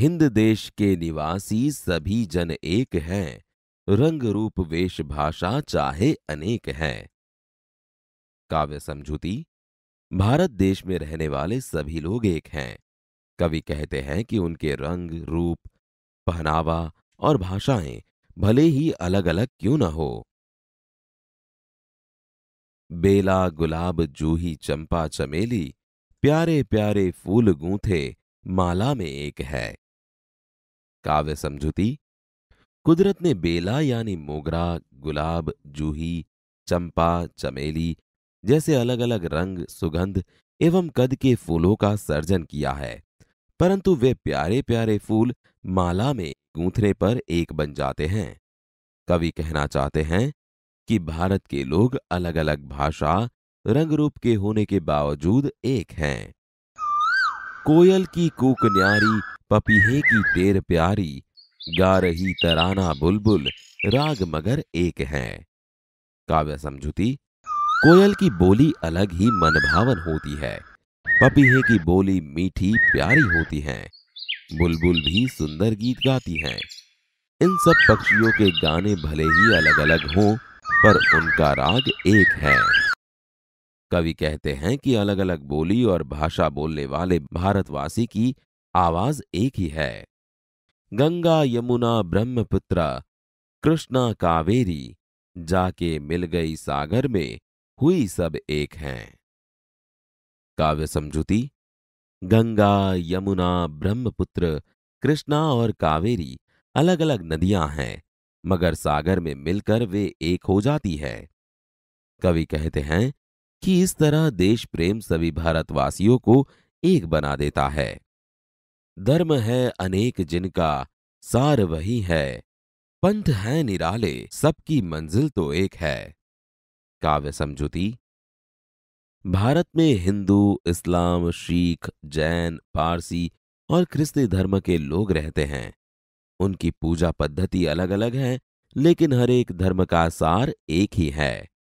हिंद देश के निवासी सभी जन एक हैं रंग रूप वेश भाषा चाहे अनेक हैं काव्य समझूती भारत देश में रहने वाले सभी लोग एक हैं कवि कहते हैं कि उनके रंग रूप पहनावा और भाषाएं भले ही अलग अलग क्यों न हो बेला गुलाब जूही चंपा चमेली प्यारे प्यारे फूल गूंथे माला में एक है काव्य समझूती कुदरत ने बेला यानी मोगरा गुलाब जूही चंपा चमेली जैसे अलग अलग रंग सुगंध एवं कद के फूलों का सर्जन किया है परंतु वे प्यारे प्यारे फूल माला में गूंथने पर एक बन जाते हैं कवि कहना चाहते हैं कि भारत के लोग अलग अलग भाषा रंग रूप के होने के बावजूद एक हैं कोयल की कूकन्यारी पपीहे की टेर प्यारी गा रही तराना बुलबुल राग मगर एक है काव्य समझुती कोयल की बोली अलग ही मनभावन होती है पपीहे की बोली मीठी प्यारी होती है बुलबुल भी सुंदर गीत गाती हैं इन सब पक्षियों के गाने भले ही अलग अलग हों पर उनका राग एक है कवि कहते हैं कि अलग अलग बोली और भाषा बोलने वाले भारतवासी की आवाज एक ही है गंगा यमुना ब्रह्मपुत्र कृष्णा कावेरी जाके मिल गई सागर में हुई सब एक हैं काव्य समझूती गंगा यमुना ब्रह्मपुत्र कृष्णा और कावेरी अलग अलग नदियां हैं मगर सागर में मिलकर वे एक हो जाती है कवि कहते हैं कि इस तरह देश प्रेम सभी भारतवासियों को एक बना देता है धर्म है अनेक जिनका सार वही है पंथ है निराले सबकी मंजिल तो एक है काव्य समझूती भारत में हिंदू इस्लाम शीख जैन पारसी और ख्रिस्ती धर्म के लोग रहते हैं उनकी पूजा पद्धति अलग अलग है लेकिन हर एक धर्म का सार एक ही है